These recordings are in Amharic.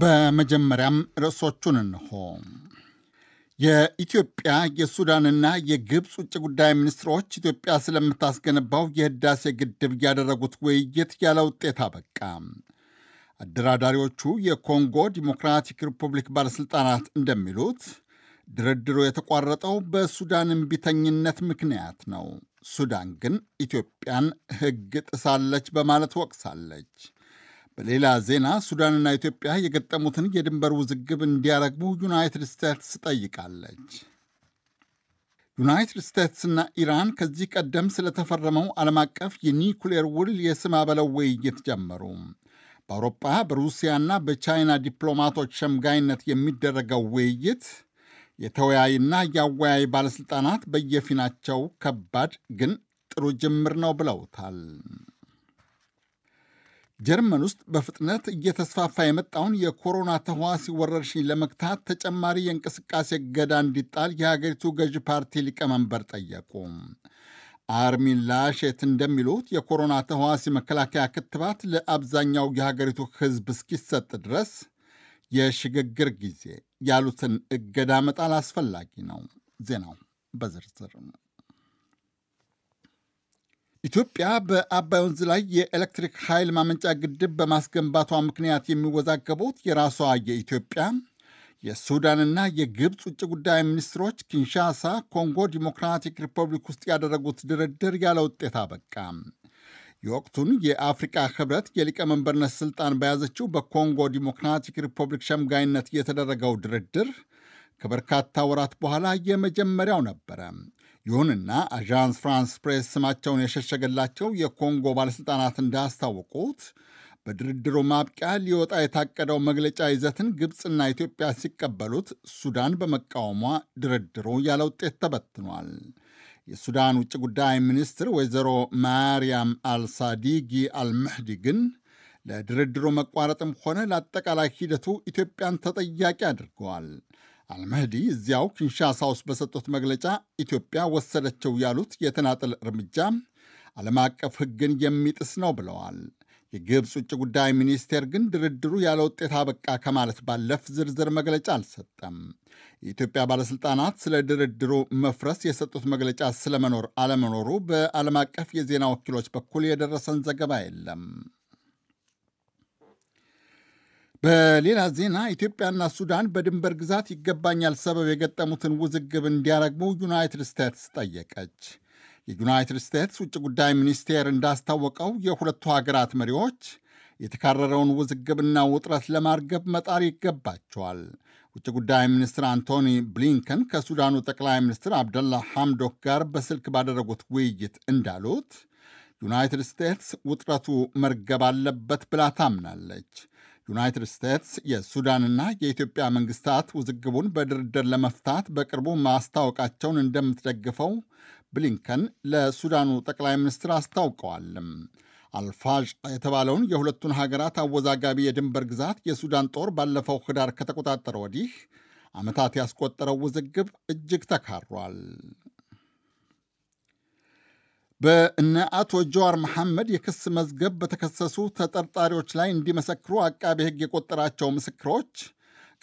በመጀመሪያም ርዕሶቹን እንሆ። የኢትዮጵያ የሱዳንና የግብፅ ውጭ ጉዳይ ሚኒስትሮች ኢትዮጵያ ስለምታስገነባው የህዳሴ ግድብ ያደረጉት ውይይት ያለ ውጤት አበቃ። አደራዳሪዎቹ የኮንጎ ዲሞክራቲክ ሪፑብሊክ ባለሥልጣናት እንደሚሉት ድርድሩ የተቋረጠው በሱዳን እምቢተኝነት ምክንያት ነው። ሱዳን ግን ኢትዮጵያን ሕግ ጥሳለች በማለት ወቅሳለች። በሌላ ዜና ሱዳንና ኢትዮጵያ የገጠሙትን የድንበር ውዝግብ እንዲያረግቡ ዩናይትድ ስቴትስ ጠይቃለች። ዩናይትድ ስቴትስና ኢራን ከዚህ ቀደም ስለተፈረመው ዓለም አቀፍ የኒኩሌር ውል የስም በለው ውይይት ጀመሩ። በአውሮፓ በሩሲያና በቻይና ዲፕሎማቶች ሸምጋይነት የሚደረገው ውይይት የተወያይና የአወያይ ባለሥልጣናት በየፊናቸው ከባድ ግን ጥሩ ጅምር ነው ብለውታል። ጀርመን ውስጥ በፍጥነት እየተስፋፋ የመጣውን የኮሮና ተህዋሲ ወረርሽኝ ለመግታት ተጨማሪ የእንቅስቃሴ እገዳ እንዲጣል የሀገሪቱ ገዢ ፓርቲ ሊቀመንበር ጠየቁ። አርሚን ላሸት እንደሚሉት የኮሮና ተህዋሲ መከላከያ ክትባት ለአብዛኛው የሀገሪቱ ሕዝብ እስኪሰጥ ድረስ የሽግግር ጊዜ ያሉትን እገዳ መጣል አስፈላጊ ነው። ዜናው በዝርዝር ኢትዮጵያ በአባይ ወንዝ ላይ የኤሌክትሪክ ኃይል ማመንጫ ግድብ በማስገንባቷ ምክንያት የሚወዛገቡት የራሷ የኢትዮጵያ የሱዳንና የግብፅ ውጭ ጉዳይ ሚኒስትሮች ኪንሻሳ ኮንጎ ዲሞክራቲክ ሪፐብሊክ ውስጥ ያደረጉት ድርድር ያለ ውጤት አበቃ። የወቅቱን የአፍሪቃ ህብረት የሊቀመንበርነት ስልጣን በያዘችው በኮንጎ ዲሞክራቲክ ሪፐብሊክ ሸምጋይነት የተደረገው ድርድር ከበርካታ ወራት በኋላ የመጀመሪያው ነበረ። ይሁንና አዣንስ ፍራንስ ፕሬስ ስማቸውን የሸሸገላቸው የኮንጎ ባለሥልጣናት እንዳስታወቁት በድርድሩ ማብቂያ ሊወጣ የታቀደው መግለጫ ይዘትን ግብፅና ኢትዮጵያ ሲቀበሉት ሱዳን በመቃወሟ ድርድሩ ያለ ውጤት ተበትኗል። የሱዳን ውጭ ጉዳይ ሚኒስትር ወይዘሮ ማርያም አልሳዲጊ አልምሕዲ ግን ለድርድሩ መቋረጥም ሆነ ለአጠቃላይ ሂደቱ ኢትዮጵያን ተጠያቂ አድርገዋል። አልመህዲ እዚያው ኪንሻሳ ውስጥ በሰጡት መግለጫ ኢትዮጵያ ወሰደችው ያሉት የተናጠል እርምጃ ዓለም አቀፍ ሕግን የሚጥስ ነው ብለዋል። የግብፅ ውጭ ጉዳይ ሚኒስቴር ግን ድርድሩ ያለ ውጤት አበቃ ከማለት ባለፍ ዝርዝር መግለጫ አልሰጠም። የኢትዮጵያ ባለሥልጣናት ስለ ድርድሩ መፍረስ የሰጡት መግለጫ ስለመኖር አለመኖሩ በዓለም አቀፍ የዜና ወኪሎች በኩል የደረሰን ዘገባ የለም። በሌላ ዜና ኢትዮጵያና ሱዳን በድንበር ግዛት ይገባኛል ሰበብ የገጠሙትን ውዝግብ እንዲያረግሙ ዩናይትድ ስቴትስ ጠየቀች። የዩናይትድ ስቴትስ ውጭ ጉዳይ ሚኒስቴር እንዳስታወቀው የሁለቱ ሀገራት መሪዎች የተካረረውን ውዝግብና ውጥረት ለማርገብ መጣር ይገባቸዋል። ውጭ ጉዳይ ሚኒስትር አንቶኒ ብሊንከን ከሱዳኑ ጠቅላይ ሚኒስትር አብደላ ሐምዶክ ጋር በስልክ ባደረጉት ውይይት እንዳሉት ዩናይትድ ስቴትስ ውጥረቱ መርገብ አለበት ብላ ታምናለች። ዩናይትድ ስቴትስ የሱዳንና የኢትዮጵያ መንግስታት ውዝግቡን በድርድር ለመፍታት በቅርቡ ማስታወቃቸውን እንደምትደግፈው ብሊንከን ለሱዳኑ ጠቅላይ ሚኒስትር አስታውቀዋል። አልፋዥ የተባለውን የሁለቱን ሀገራት አወዛጋቢ የድንበር ግዛት የሱዳን ጦር ባለፈው ህዳር ከተቆጣጠረ ወዲህ ዓመታት ያስቆጠረው ውዝግብ እጅግ ተካሯል። በእነ አቶ ጀዋር መሐመድ የክስ መዝገብ በተከሰሱ ተጠርጣሪዎች ላይ እንዲመሰክሩ አቃቤ ሕግ የቆጠራቸው ምስክሮች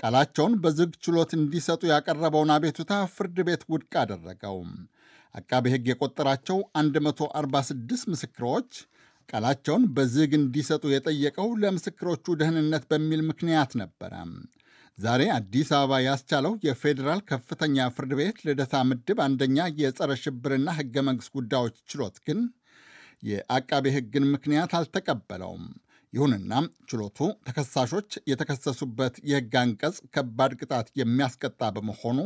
ቃላቸውን በዝግ ችሎት እንዲሰጡ ያቀረበውን አቤቱታ ፍርድ ቤት ውድቅ አደረገው። አቃቤ ሕግ የቆጠራቸው 146 ምስክሮች ቃላቸውን በዝግ እንዲሰጡ የጠየቀው ለምስክሮቹ ደህንነት በሚል ምክንያት ነበረ። ዛሬ አዲስ አበባ ያስቻለው የፌዴራል ከፍተኛ ፍርድ ቤት ልደታ ምድብ አንደኛ የጸረ ሽብርና ህገ መንግሥት ጉዳዮች ችሎት ግን የአቃቤ ህግን ምክንያት አልተቀበለውም። ይሁንና ችሎቱ ተከሳሾች የተከሰሱበት የህግ አንቀጽ ከባድ ቅጣት የሚያስቀጣ በመሆኑ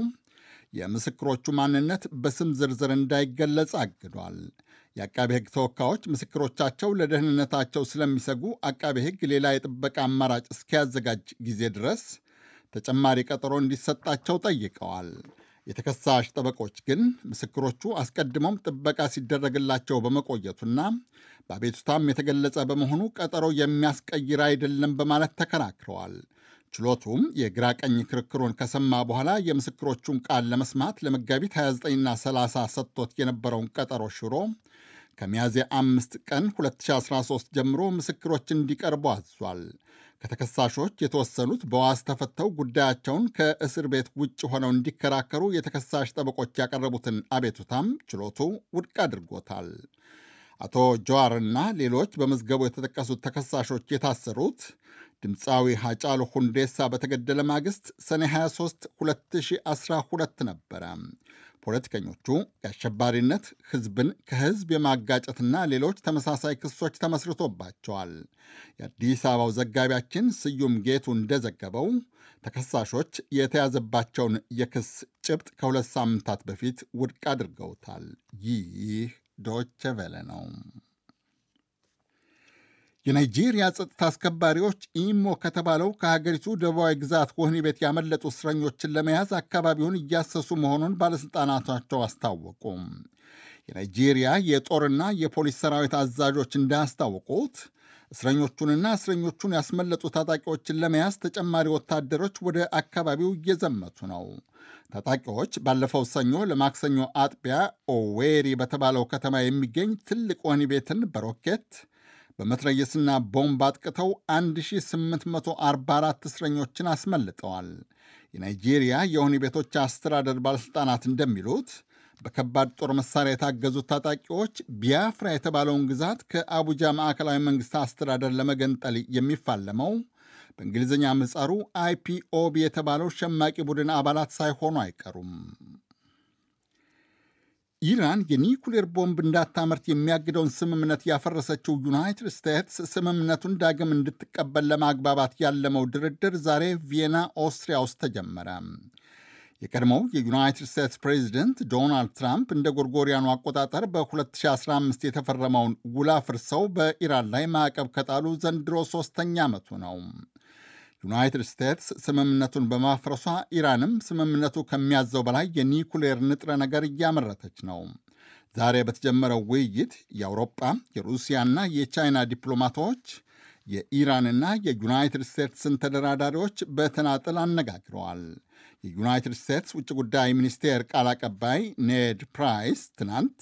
የምስክሮቹ ማንነት በስም ዝርዝር እንዳይገለጽ አግዷል። የአቃቤ ህግ ተወካዮች ምስክሮቻቸው ለደህንነታቸው ስለሚሰጉ አቃቤ ህግ ሌላ የጥበቃ አማራጭ እስኪያዘጋጅ ጊዜ ድረስ ተጨማሪ ቀጠሮ እንዲሰጣቸው ጠይቀዋል። የተከሳሽ ጠበቆች ግን ምስክሮቹ አስቀድሞም ጥበቃ ሲደረግላቸው በመቆየቱና በአቤቱታም የተገለጸ በመሆኑ ቀጠሮ የሚያስቀይር አይደለም በማለት ተከራክረዋል። ችሎቱም የግራ ቀኝ ክርክሩን ከሰማ በኋላ የምስክሮቹን ቃል ለመስማት ለመጋቢት 29ና 30 ሰጥቶት የነበረውን ቀጠሮ ሽሮ ከሚያዝያ አምስት ቀን 2013 ጀምሮ ምስክሮች እንዲቀርቡ አዟል። ከተከሳሾች የተወሰኑት በዋስ ተፈተው ጉዳያቸውን ከእስር ቤት ውጭ ሆነው እንዲከራከሩ የተከሳሽ ጠበቆች ያቀረቡትን አቤቱታም ችሎቱ ውድቅ አድርጎታል። አቶ ጀዋርና ሌሎች በመዝገቡ የተጠቀሱት ተከሳሾች የታሰሩት ድምፃዊ ሀጫሉ ሁንዴሳ በተገደለ ማግስት ሰኔ 23 2012 ነበረ። ፖለቲከኞቹ የአሸባሪነት ህዝብን ከህዝብ የማጋጨትና ሌሎች ተመሳሳይ ክሶች ተመስርቶባቸዋል። የአዲስ አበባው ዘጋቢያችን ስዩም ጌቱ እንደዘገበው ተከሳሾች የተያዘባቸውን የክስ ጭብጥ ከሁለት ሳምንታት በፊት ውድቅ አድርገውታል። ይህ ዶቸ ቬለ ነው። የናይጄሪያ ጸጥታ አስከባሪዎች ኢሞ ከተባለው ከሀገሪቱ ደቡባዊ ግዛት ወህኒ ቤት ያመለጡ እስረኞችን ለመያዝ አካባቢውን እያሰሱ መሆኑን ባለሥልጣናቸው አስታወቁ። የናይጄሪያ የጦርና የፖሊስ ሰራዊት አዛዦች እንዳስታወቁት እስረኞቹንና እስረኞቹን ያስመለጡ ታጣቂዎችን ለመያዝ ተጨማሪ ወታደሮች ወደ አካባቢው እየዘመቱ ነው። ታጣቂዎች ባለፈው ሰኞ ለማክሰኞ አጥቢያ ኦዌሪ በተባለው ከተማ የሚገኝ ትልቅ ወህኒ ቤትን በሮኬት በመትረየስና ቦምብ አጥቅተው 1844 እስረኞችን አስመልጠዋል። የናይጄሪያ የወህኒ ቤቶች አስተዳደር ባለሥልጣናት እንደሚሉት በከባድ ጦር መሳሪያ የታገዙት ታጣቂዎች ቢያፍራ የተባለውን ግዛት ከአቡጃ ማዕከላዊ መንግሥት አስተዳደር ለመገንጠል የሚፋለመው በእንግሊዝኛ ምጻሩ አይፒኦቢ የተባለው ሸማቂ ቡድን አባላት ሳይሆኑ አይቀሩም። ኢራን የኒውክሌር ቦምብ እንዳታመርት የሚያግደውን ስምምነት ያፈረሰችው ዩናይትድ ስቴትስ ስምምነቱን ዳግም እንድትቀበል ለማግባባት ያለመው ድርድር ዛሬ ቪየና ኦስትሪያ ውስጥ ተጀመረ። የቀድሞው የዩናይትድ ስቴትስ ፕሬዚደንት ዶናልድ ትራምፕ እንደ ጎርጎሪያኑ አቆጣጠር በ2015 የተፈረመውን ውል አፍርሰው በኢራን ላይ ማዕቀብ ከጣሉ ዘንድሮ ሶስተኛ ዓመቱ ነው። ዩናይትድ ስቴትስ ስምምነቱን በማፍረሷ ኢራንም ስምምነቱ ከሚያዘው በላይ የኒኩሌር ንጥረ ነገር እያመረተች ነው። ዛሬ በተጀመረው ውይይት የአውሮጳ የሩሲያና የቻይና ዲፕሎማቶች የኢራንና የዩናይትድ ስቴትስን ተደራዳሪዎች በተናጠል አነጋግረዋል። የዩናይትድ ስቴትስ ውጭ ጉዳይ ሚኒስቴር ቃል አቀባይ ኔድ ፕራይስ ትናንት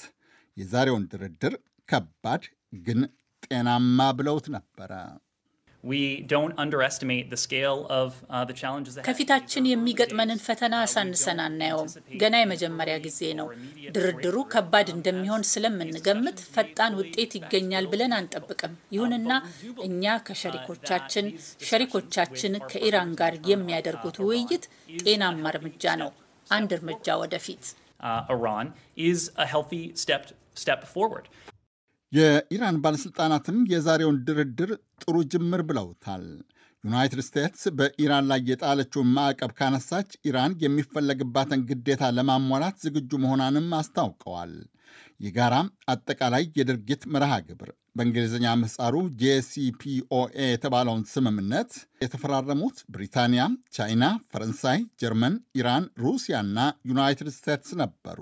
የዛሬውን ድርድር ከባድ ግን ጤናማ ብለውት ነበረ። Uh, ከፊታችን የሚገጥመንን ፈተና አሳንሰን uh, አናየውም። ገና የመጀመሪያ ጊዜ ነው። ድርድሩ ከባድ እንደሚሆን ስለምንገምት ፈጣን ውጤት ይገኛል ብለን አንጠብቅም። ይሁንና እኛ ከሸሪኮቻችን uh, ሸሪኮቻችን ከኢራን ጋር የሚያደርጉት ውይይት ጤናማ እርምጃ ነው። አንድ እርምጃ ወደፊት የኢራን ባለሥልጣናትም የዛሬውን ድርድር ጥሩ ጅምር ብለውታል። ዩናይትድ ስቴትስ በኢራን ላይ የጣለችውን ማዕቀብ ካነሳች ኢራን የሚፈለግባትን ግዴታ ለማሟላት ዝግጁ መሆኗንም አስታውቀዋል። የጋራ አጠቃላይ የድርጊት መርሃ ግብር በእንግሊዝኛ ምህጻሩ ጄሲፒኦኤ የተባለውን ስምምነት የተፈራረሙት ብሪታንያ፣ ቻይና፣ ፈረንሳይ፣ ጀርመን፣ ኢራን፣ ሩሲያና ዩናይትድ ስቴትስ ነበሩ።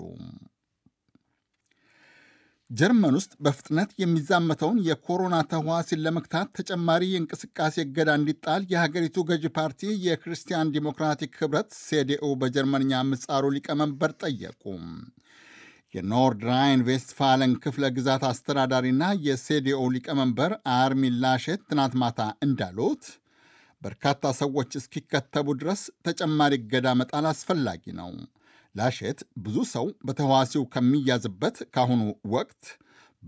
ጀርመን ውስጥ በፍጥነት የሚዛመተውን የኮሮና ተህዋሲን ለመግታት ተጨማሪ የእንቅስቃሴ እገዳ እንዲጣል የሀገሪቱ ገዢ ፓርቲ የክርስቲያን ዲሞክራቲክ ህብረት ሴዲኡ በጀርመንኛ ምጻሩ ሊቀመንበር ጠየቁ። የኖርድ ራይን ቬስትፋለን ክፍለ ግዛት አስተዳዳሪና የሴዲኦ ሊቀመንበር አርሚን ላሼት ትናንት ማታ እንዳሉት በርካታ ሰዎች እስኪከተቡ ድረስ ተጨማሪ እገዳ መጣል አስፈላጊ ነው። ላሼት ብዙ ሰው በተዋሲው ከሚያዝበት ከአሁኑ ወቅት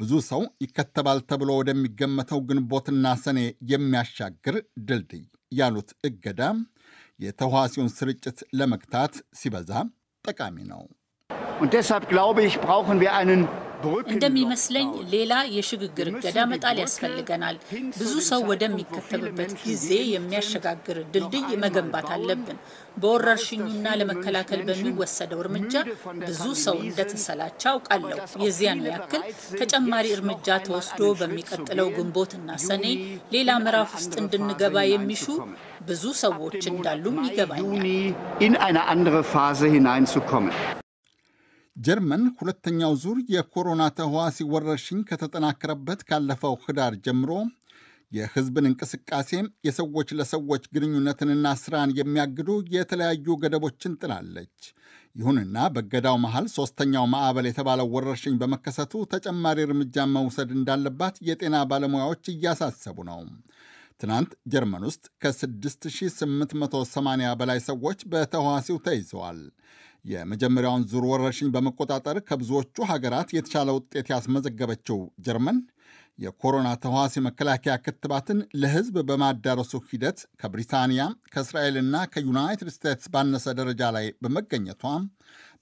ብዙ ሰው ይከተባል ተብሎ ወደሚገመተው ግንቦትና ሰኔ የሚያሻግር ድልድይ ያሉት እገዳ የተዋሲውን ስርጭት ለመግታት ሲበዛ ጠቃሚ ነው። Und deshalb glaube ich, brauchen wir einen እንደሚመስለኝ ሌላ የሽግግር እገዳ መጣል ያስፈልገናል። ብዙ ሰው ወደሚከተብበት ጊዜ የሚያሸጋግር ድልድይ መገንባት አለብን። በወረርሽኙና ለመከላከል በሚወሰደው እርምጃ ብዙ ሰው እንደተሰላቸ አውቃለሁ። የዚያን ያክል ተጨማሪ እርምጃ ተወስዶ በሚቀጥለው ግንቦትና ሰኔ ሌላ ምዕራፍ ውስጥ እንድንገባ የሚሹ ብዙ ሰዎች እንዳሉም ይገባኛል። ጀርመን ሁለተኛው ዙር የኮሮና ተህዋሲ ወረርሽኝ ከተጠናከረበት ካለፈው ህዳር ጀምሮ የህዝብን እንቅስቃሴ የሰዎች ለሰዎች ግንኙነትንና ስራን የሚያግዱ የተለያዩ ገደቦችን ጥላለች። ይሁንና በገዳው መሃል ሦስተኛው ማዕበል የተባለው ወረርሽኝ በመከሰቱ ተጨማሪ እርምጃ መውሰድ እንዳለባት የጤና ባለሙያዎች እያሳሰቡ ነው። ትናንት ጀርመን ውስጥ ከ6880 በላይ ሰዎች በተህዋሲው ተይዘዋል። የመጀመሪያውን ዙር ወረርሽኝ በመቆጣጠር ከብዙዎቹ ሀገራት የተሻለ ውጤት ያስመዘገበችው ጀርመን የኮሮና ተህዋሲ መከላከያ ክትባትን ለሕዝብ በማዳረሱ ሂደት ከብሪታንያ ከእስራኤልና ከዩናይትድ ስቴትስ ባነሰ ደረጃ ላይ በመገኘቷ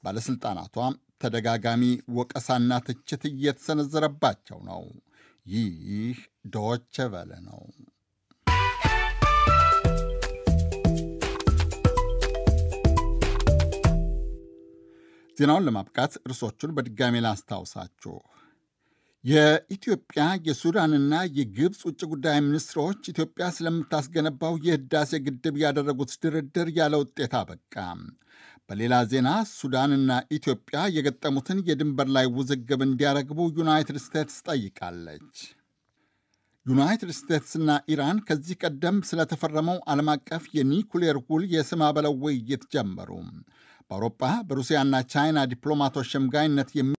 ባለሥልጣናቷ ተደጋጋሚ ወቀሳና ትችት እየተሰነዘረባቸው ነው። ይህ ዶቸ ቨለ ነው። ዜናውን ለማብቃት እርሶቹን በድጋሜ ላስታውሳችሁ። የኢትዮጵያ የሱዳንና የግብፅ ውጭ ጉዳይ ሚኒስትሮች ኢትዮጵያ ስለምታስገነባው የህዳሴ ግድብ ያደረጉት ድርድር ያለ ውጤት አበቃ። በሌላ ዜና ሱዳንና ኢትዮጵያ የገጠሙትን የድንበር ላይ ውዝግብ እንዲያረግቡ ዩናይትድ ስቴትስ ጠይቃለች። ዩናይትድ ስቴትስና ኢራን ከዚህ ቀደም ስለተፈረመው ዓለም አቀፍ የኒኩሌር ውል የስማ በለው ውይይት ጀመሩ። በአውሮፓ በሩሲያና ቻይና ዲፕሎማቶች ሸምጋይነት የሚ